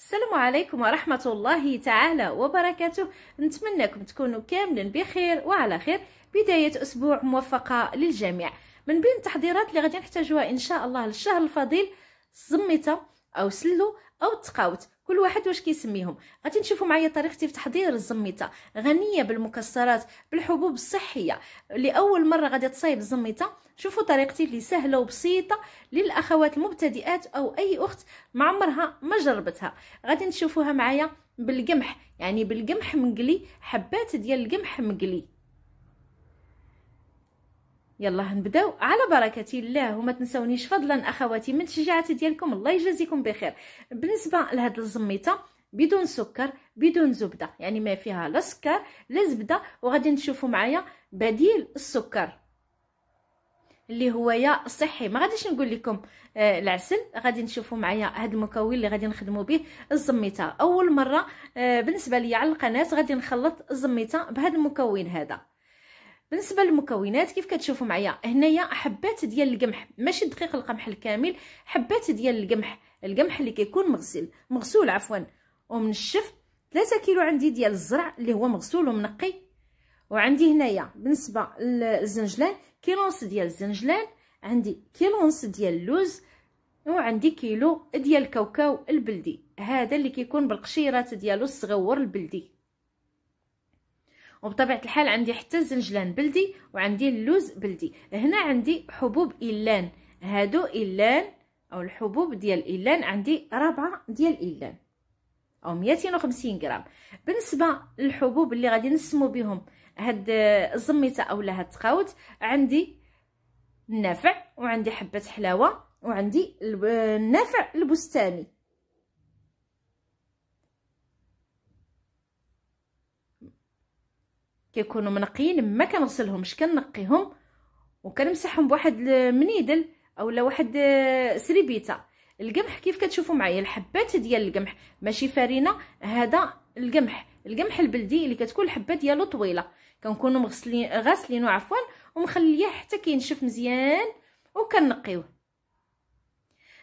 السلام عليكم ورحمة الله تعالى وبركاته نتمنىكم تكونوا كاملين بخير وعلى خير بداية أسبوع موفقة للجميع من بين التحضيرات اللي غادي نحتاجوها إن شاء الله للشهر الفضيل الزميتة أو سلو أو التقاوت كل واحد واش كيسميهم غادي نشوفوا معايا طريقتي في تحضير الزميطه غنيه بالمكسرات بالحبوب الصحيه لاول مره غادي تصايب الزميطه شوفوا طريقتي اللي سهله وبسيطه للاخوات المبتدئات او اي اخت ما عمرها ما جربتها غادي نشوفوها معايا بالقمح يعني بالقمح مقلي حبات ديال القمح مقلي يلا نبداو على بركه الله وما تنسونيش فضلا اخواتي من شجاعتي ديالكم الله يجازيكم بخير بالنسبه لهاد الزميطه بدون سكر بدون زبده يعني ما فيها لا سكر لا زبده وغادي نشوفوا معايا بديل السكر اللي هو يا صحي ما غاديش نقول لكم آه العسل غادي نشوفوا معايا هذا المكون اللي غادي نخدموا به الزميته اول مره آه بالنسبه لي على القناه غادي نخلط الزميته بهذا المكون هذا بالنسبه للمكونات كيف كتشوفوا معايا هنايا حبات ديال القمح ماشي دقيق القمح الكامل حبات ديال القمح القمح اللي كيكون مغسل مغسول عفوا ومنشف 3 كيلو عندي ديال الزرع اللي هو مغسول ومنقي وعندي هنايا بالنسبه للزنجلان كيلو ونص ديال الزنجلان عندي كيلو ونص ديال اللوز وعندي كيلو ديال الكاوكاو البلدي هذا اللي كيكون بالقشيرات ديالو الصغور البلدي وبطبيعه الحال عندي حتى الزنجلان بلدي وعندي اللوز بلدي هنا عندي حبوب إلان هادو إلان او الحبوب ديال إلان عندي ربعة ديال إلان او 250 غرام بالنسبه للحبوب اللي غادي نسمو بهم هاد الزميته اولا هاد التقاوت عندي النافع وعندي حبه حلاوه وعندي النافع البستاني كيكونوا منقيين ما كنغسلهمش كننقيهم وكنمسحهم بواحد المنيدل اولا واحد آه، سريبيته القمح كيف كتشوفوا معايا الحبات ديال القمح ماشي فارينه هذا القمح القمح البلدي اللي كتكون الحبه ديالو طويله كنكونوا مغسلين غاسلينو عفوا ومخليه حتى كينشف مزيان وكنقيوه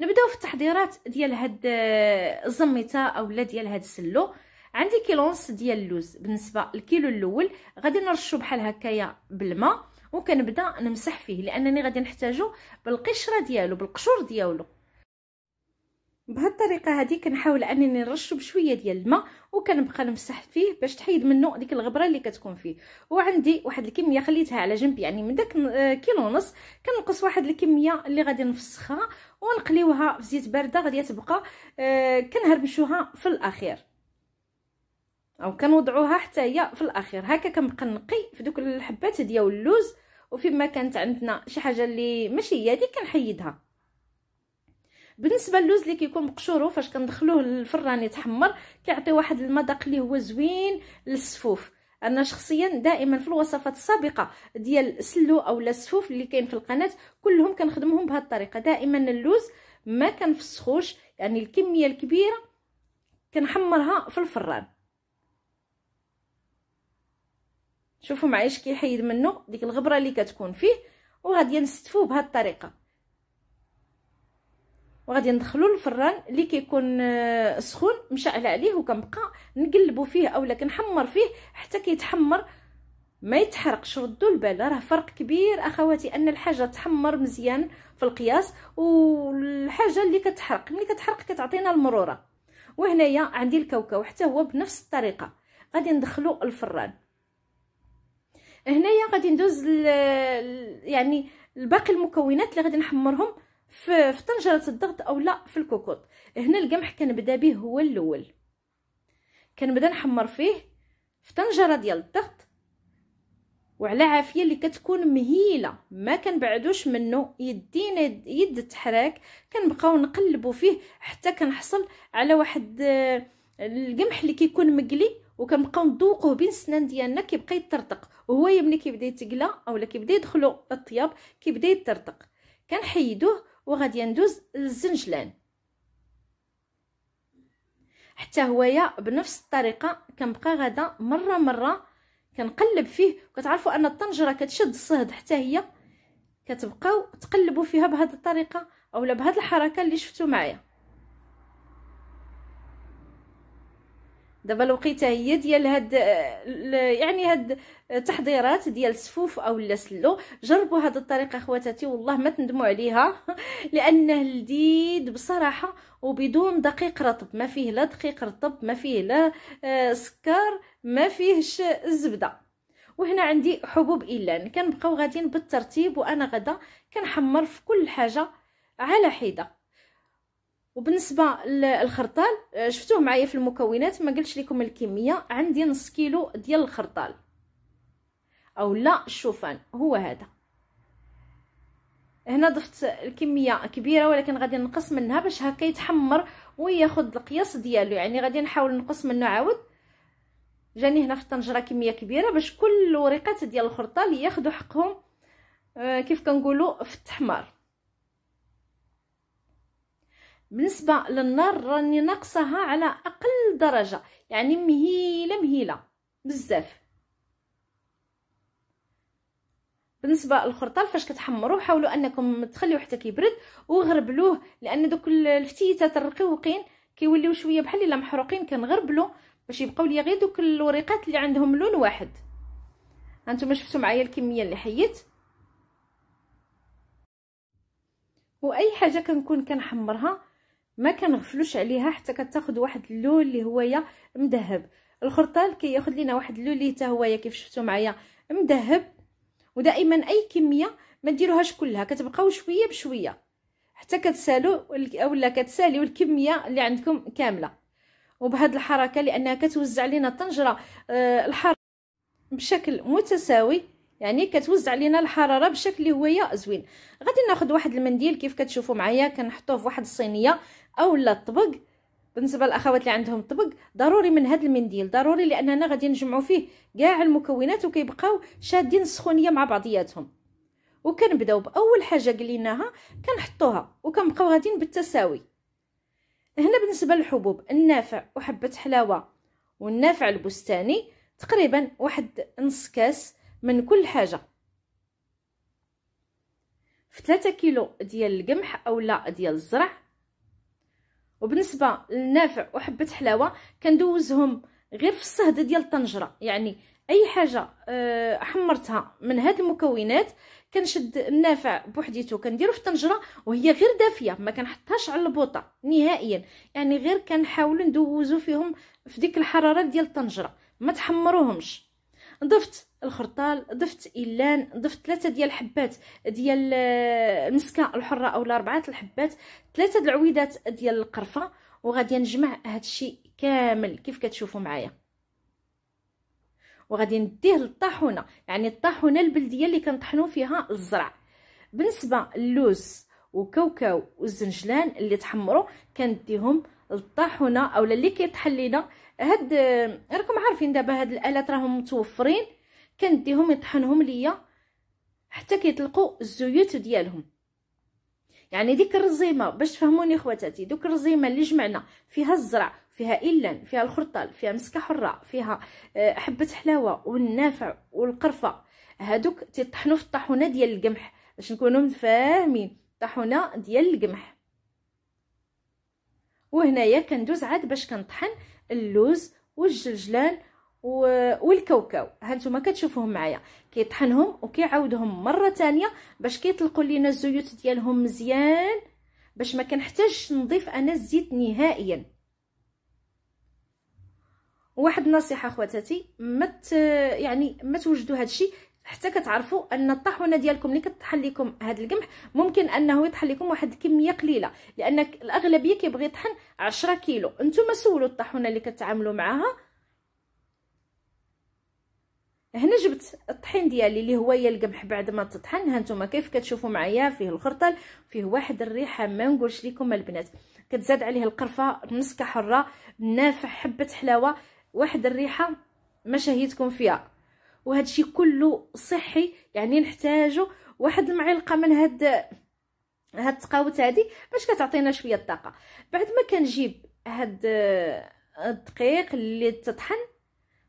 نبداو في التحضيرات ديال هاد آه، الزميته اولا ديال هاد السلو عندي كيلونس ديال اللوز بالنسبه للكيلو الاول غادي نرشو بحال هكايا بالماء وكنبدا نمسح فيه لانني غادي نحتاجو بالقشره ديالو بالقشور ديالو بهاد الطريقه هذه كنحاول انني نرشو بشويه ديال الماء وكنبقى نمسح فيه باش تحيد منه ديك الغبره اللي كتكون فيه وعندي واحد الكميه خليتها على جنب يعني من داك آه، كيلو ونص كنقص واحد الكميه اللي غادي نفسخها ونقليوها في زيت بارده غادي تبقى آه، كنهربشوها في الاخير او كنوضعوها حتى هي في الاخير هكا كنبقى نقي في دوك الحبات ديال اللوز ما كانت عندنا شي حاجه اللي ماشي هي هذيك كنحيدها بالنسبه للوز اللي كيكون مقشورو فاش كندخلوه للفران يتحمر كيعطي واحد المذاق اللي هو زوين للسفوف انا شخصيا دائما في الوصفات السابقه ديال سلو اولا السفوف اللي كاين في القناه كلهم كنخدمهم بهذه الطريقه دائما اللوز ما كنفسخوش يعني الكميه الكبيره كنحمرها في الفران شوفوا معايش كيحيد منه ديك الغبره اللي كتكون فيه وغادي نستفوه بهذه الطريقه وغادي ندخلو الفران اللي كيكون آه، سخون مشعل عليه وكنبقى نقلبو فيه اولا كنحمر فيه حتى كيتحمر ما يتحرقش ردوا البال راه فرق كبير اخواتي ان الحاجه تحمر مزيان في القياس والحاجه اللي كتحرق ملي كتحرق كتعطينا المروره وهنايا عندي الكاوكاو حتى هو بنفس الطريقه غادي ندخلو الفران هنايا غادي ندوز يعني الباقي المكونات اللي غادي نحمرهم في, في طنجره الضغط اولا في الكوكوط هنا القمح كنبدا به هو الاول كنبدا نحمر فيه في طنجره ديال الضغط وعلى عافيه اللي كتكون مهيله ما كنبعدوش منه يدينا يد التحراك كنبقاو نقلبوا فيه حتى كنحصل على واحد آه، القمح اللي كيكون مقلي وكنبقاو ندوقوه بين السنان ديالنا كيبقى يطرطق وهو ملي كيبدا يتقلى اولا كيبدا يدخلو الطياب كيبدا يطرطق كنحيدوه وغادي ندوز للزنجلان حتى هويا بنفس الطريقه كنبقى غادا مره مره كنقلب فيه كتعرفوا ان الطنجره كتشد الصهد حتى هي كتبقاو تقلبوا فيها بهذه الطريقه اولا بهذه الحركه اللي شفتوا معايا دابا الوقيته هي ديال هاد يعني هاد التحضيرات ديال السفوف اولا سلو جربوا هاد الطريقه خواتاتي والله ما تندموا عليها لانه لذيذ بصراحه وبدون دقيق رطب ما فيه لا دقيق رطب ما فيه لا آه، سكر ما فيهش الزبده وهنا عندي حبوب إلان كنبقاو غاديين بالترتيب وانا غدا كنحمر في كل حاجه على حده وبالنسبه للخرطال آه، شفتوه معايا في المكونات ما قلتش لكم الكميه عندي نص كيلو ديال الخرطال او لا الشوفان هو هذا هنا ضفت الكميه كبيره ولكن غادي نقص منها باش هكا يتحمر وياخذ القياس ديالو يعني غادي نحاول نقص منه عاود جاني هنا في الطنجره كميه كبيره باش كل الوريقات ديال الخرطال ياخذوا حقهم آه، كيف كنقولوا في التحمار بالنسبه للنار راني ناقصاها على اقل درجه يعني مهيله مهيله بزاف بالنسبه للخرطال فاش كتحمروه حاولوا انكم تخليوه حتى كيبرد وغربلوه لان دوك الفتيتات الرقيقين كيوليو شويه بحال الا محروقين كنغربلو باش يبقاو ليا غير دوك الوريقات اللي عندهم لون واحد هانتوما شفتوا معايا الكميه اللي حيت واي حاجه كنكون كنحمرها ما كنغفلوش عليها حتى كتاخد واحد اللون اللي هويا مذهب الخرطال كياخد لينا واحد اللون اللي حتى هويا كيف شفتوا معايا مذهب ودائما اي كميه ما ديروهاش كلها كتبقاو شويه بشويه حتى كتسالو اولا كتساليو الكميه اللي عندكم كامله وبهاد الحركه لانها كتوزع لينا الطنجره آه، الحر بشكل متساوي يعني كتوزع لينا الحراره بشكل اللي هو زوين غادي ناخذ واحد المنديل كيف كتشوفوا معايا كنحطوه في واحد الصينيه اولا الطبق بالنسبه للاخوات اللي عندهم طبق ضروري من هذا المنديل ضروري لاننا غادي نجمعوا فيه كاع المكونات وكيبقاو شادين السخونيه مع بعضياتهم وكنبداو باول حاجه قليناها كنحطوها وكنبقاو غاديين بالتساوي هنا بالنسبه للحبوب النافع وحبه حلاوه والنافع البستاني تقريبا واحد نص كاس من كل حاجه في 3 كيلو ديال القمح اولا ديال الزرع وبالنسبه للنافع وحبه حلاوه كندوزهم غير في الصهد ديال الطنجره يعني اي حاجه آه، حمرتها من هاد المكونات كنشد النافع بوحديته كنديرو في الطنجره وهي غير دافيه ما كنحطهاش على البوطه نهائيا يعني غير كنحاولوا ندوزو فيهم في ديك الحراره ديال الطنجره ما تحمروهمش ضفت الخرطال ضفت إلان ضفت ثلاثة ديال الحبات ديال المسكة آه، الحرة أو الأربعة الحبات ثلاثة العويدات ديال القرفة وغادي نجمع هذا الشيء كامل كيف كتشوفوا معايا وغادي نديه للطاحونه يعني الطاحونه البلديه اللي كنطحنوا فيها الزرع بالنسبه للوز وكاوكاو والزنجلان اللي تحمروا كنديهم للطاحونه اولا اللي كيطحن لينا هاد آه، راكم عارفين دابا هاد الالات راهم متوفرين كنديهم يطحنهم ليا حتى كيطلقوا الزيوت ديالهم يعني ديك الرزيمه باش تفهموني خواتاتي دوك الرزيمه اللي جمعنا فيها الزرع فيها إلن فيها الخرطال فيها مسكه حره فيها آه، حبه حلاوه والنافع والقرفه هادوك تيطحنوا في الطاحونه ديال القمح باش نكونوا متفاهمين طاحونه ديال القمح وهنايا كندوز عاد باش كنطحن اللوز والجلجلان والكوكاو هانتوما كتشوفوهم معايا كيطحنهم وكيعاودهم مره ثانيه باش كيطلقوا لينا الزيوت ديالهم مزيان باش ما كنحتاجش نضيف انا الزيت نهائيا واحد النصيحه خواتاتي ما يعني ما توجدوا الشيء حتى كتعرفوا ان الطاحونه ديالكم اللي كطحن لكم هذا القمح ممكن انه يطحن لكم واحد الكميه قليله لان الاغلبيه كيبغي يطحن 10 كيلو نتوما سولوا الطاحونه اللي كتعاملوا معاها هنا جبت الطحين ديالي اللي هو القمح بعد ما تطحن ها نتوما كيف كتشوفوا معايا فيه الخرطل فيه واحد الريحه ما نقولش لكم البنات كتزاد عليه القرفه مسكه حره نافع حبه حلاوه واحد الريحه ما شهيتكم فيها وهذا الشيء كله صحي يعني نحتاجو واحد المعلقه من هاد هاد التقاوت هادي باش كتعطينا شويه الطاقه بعد ما كنجيب هاد آه، الدقيق اللي تطحن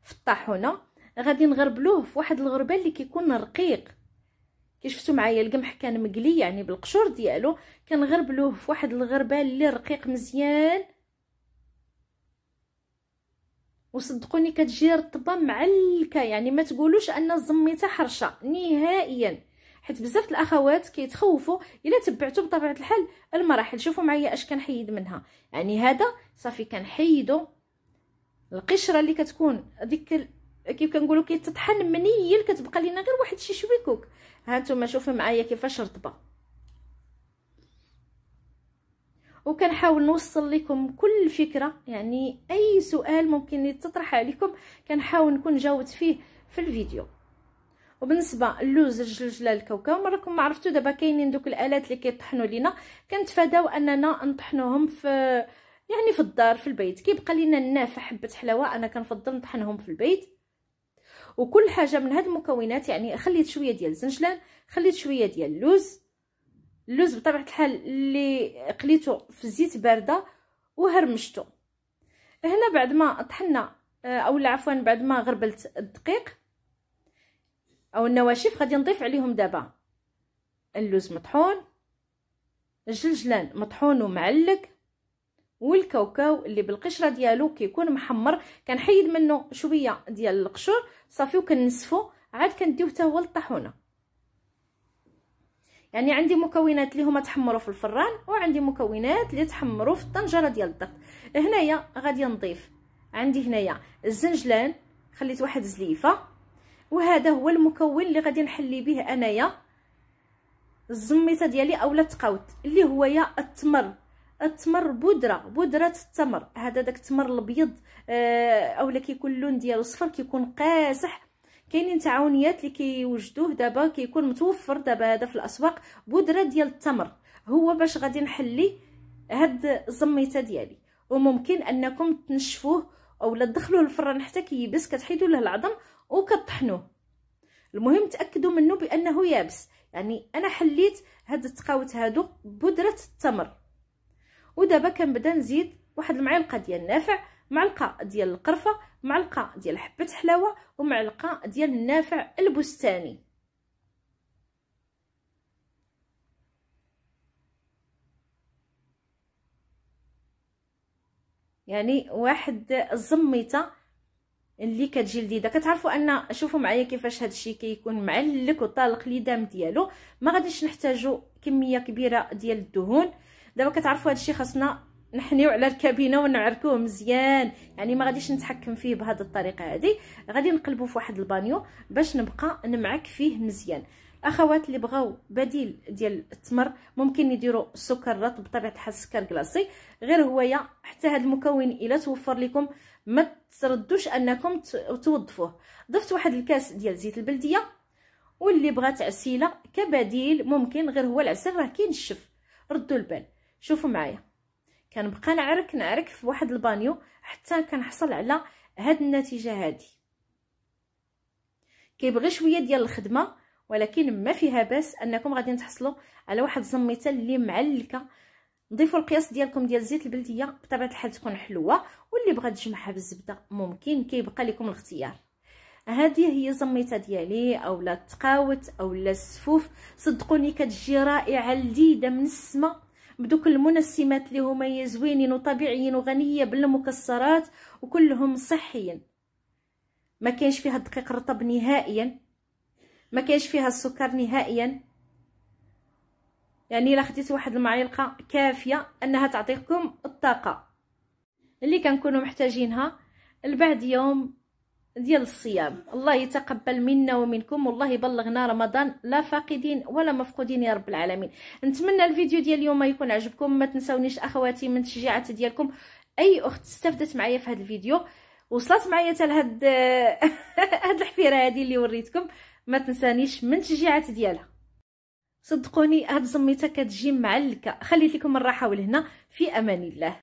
في الطاحونه غادي نغربلوه في واحد الغربال اللي كيكون رقيق كي شفتوا معايا القمح كان مقلي يعني بالقشور ديالو كنغربلوه في واحد الغربال اللي رقيق مزيان وصدقوني كتجي رطبه معلكه يعني ما تقولوش ان الزميته حرشه نهائيا حيت بزاف الاخوات كيتخوفوا الا تبعتوا بطبيعه الحال المراحل شوفوا معايا اش كنحيد منها يعني هذا صافي كنحيدو القشره اللي كتكون ديك كيف كنقولوا كيتطحن منيل كتبقى لينا غير واحد شي شويكوك ها نتوما شوفوا معايا كيفاش رطبه وكنحاول نوصل لكم كل فكره يعني اي سؤال ممكن يتطرح عليكم كنحاول نكون جاوبت فيه في الفيديو وبالنسبه للوز الجلجله الكاوكاو راكم عرفتوا دابا كاينين دوك الالات اللي كيطحنوا لينا كنتفاداو اننا نطحنوهم في يعني في الدار في البيت كيبقى لينا النافع حبه حلاوه انا كنفضل نطحنهم في البيت وكل حاجه من هاد المكونات يعني خليت شويه ديال الزنجلان خليت شويه ديال اللوز اللوز بطبيعه الحال اللي قليته في الزيت بارده وهرمشته هنا بعد ما طحنا آه، او عفوا بعد ما غربلت الدقيق او النواشف غادي نضيف عليهم دابا اللوز مطحون الجلجلان مطحون ومعلق والكاوكاو اللي بالقشره ديالو كيكون محمر كنحيد منه شويه ديال القشور صافي وكنسفو عاد كنديوه حتى هو للطاحونه يعني عندي مكونات اللي هما تحمروا في الفران وعندي مكونات اللي تحمروا في الطنجره ديال الضغط هنايا غادي نضيف عندي هنايا الزنجلان خليت واحد زليفه وهذا هو المكون اللي غادي نحلي به انايا الزميته ديالي اولا التقاوت اللي هو يا التمر التمر بودره بودره التمر هذا داك التمر الابيض آه، اولا كيكون اللون ديالو صفر كيكون قاسح كاينين تعاونيات اللي كيوجدوه دابا كيكون متوفر دابا هذا في الاسواق بودره ديال التمر هو باش غادي نحلي هاد الزميته ديالي وممكن انكم تنشفوه اولا تدخلوه الفران حتى كيبس كتحيدوا له العظم وكطحنوه المهم تاكدوا منه بانه يابس يعني انا حليت هاد التقاوت هادو بودره التمر ودابا كنبدا نزيد واحد المعلقه ديال النافع معلقه ديال القرفه معلقه ديال حبه حلاوه ومعلقه ديال النافع البستاني يعني واحد الزميطه اللي كتجي لذيذه كتعرفوا ان شوفوا معايا كيفاش هذا الشيء كيكون كي معلك وطالق لي دام ديالو ما غاديش نحتاجو كميه كبيره ديال الدهون دابا كتعرفوا هذا الشيء خاصنا نحنيو على الكابينه ونعركوه مزيان يعني ما غاديش نتحكم فيه بهذه الطريقه هذه غادي نقلبو في واحد البانيو باش نبقى نمعك فيه مزيان الاخوات اللي بغاو بديل ديال التمر ممكن يديروا السكر رطب بطبيعه الحال السكر كلاصي غير هويا حتى هذا المكون الا توفر لكم ما تردوش انكم توظفوه ضفت واحد الكاس ديال زيت البلديه واللي بغات عسيله كبديل ممكن غير هو العسل راه كينشف ردوا البال شوفوا معايا كنبقى نعرك نعرك في واحد البانيو حتى كنحصل على هاد النتيجه هادي كيبغي شويه ديال الخدمه ولكن ما فيها باس انكم غادي تحصلوا على واحد الزميته اللي معلكه نضيفوا القياس ديالكم ديال زيت البلديه بطبيعه الحال تكون حلوه واللي بغات تجمعها بالزبده ممكن كيبقى لكم الاختيار هذه هي زميته ديالي اولا التقاوت اولا السفوف صدقوني كتجي رائعه لذيذه من السما بدوك المنسمات اللي هما زوينين وطبيعيين وغنيه بالمكسرات وكلهم صحيين ما كاينش فيها الدقيق رطب نهائيا ما كاينش فيها السكر نهائيا يعني الا خديت واحد المعلقه كافيه انها تعطيكم الطاقه اللي كنكونوا محتاجينها لبعد يوم ديال الصيام الله يتقبل منا ومنكم والله يبلغنا رمضان لا فاقدين ولا مفقودين يا رب العالمين نتمنى الفيديو ديال اليوم يكون عجبكم ما تنساونيش اخواتي من تشجيعات ديالكم اي اخت استفدت معايا في هذا الفيديو وصلت معايا حتى لهاد هاد الحفيره هذه اللي وريتكم ما تنسانيش من تشجيعات ديالها صدقوني هاد الزميته كتجي معلكه خليت لكم الراحه والهنا في امان الله